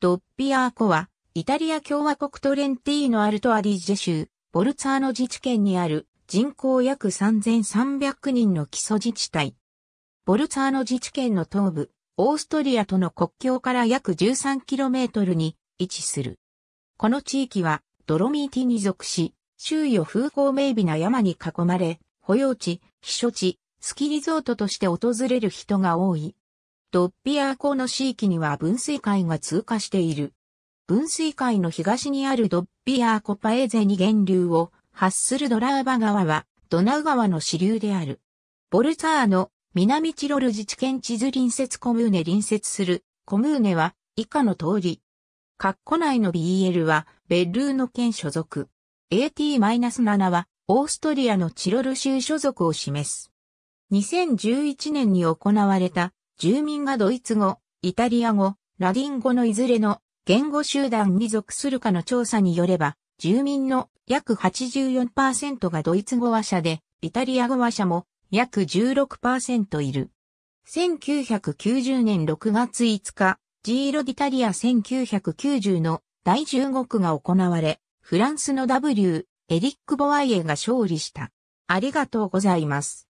ドッピアーコは、イタリア共和国トレンティーノ・アルト・アディジェ州、ボルツァーノ自治県にある人口約3300人の基礎自治体。ボルツァーノ自治県の東部、オーストリアとの国境から約 13km に位置する。この地域はドロミーティに属し、周囲を風光明媚な山に囲まれ、保養地、避暑地、スキリゾートとして訪れる人が多い、ドッピアー湖の地域には分水海が通過している。分水海の東にあるドッピアー湖パエゼに源流を発するドラーバ川はドナウ川の支流である。ボルツァーの南チロル自治県地図隣接コムーネ隣接するコムーネは以下の通り。括弧内の BL はベルーノ県所属。AT-7 はオーストリアのチロル州所属を示す。2011年に行われた住民がドイツ語、イタリア語、ラディン語のいずれの言語集団に属するかの調査によれば、住民の約84%がドイツ語話者で、イタリア語話者も約16%いる。1990年6月5日、ジーロディタリア1990の第15区が行われ、フランスの W、エリック・ボワイエが勝利した。ありがとうございます。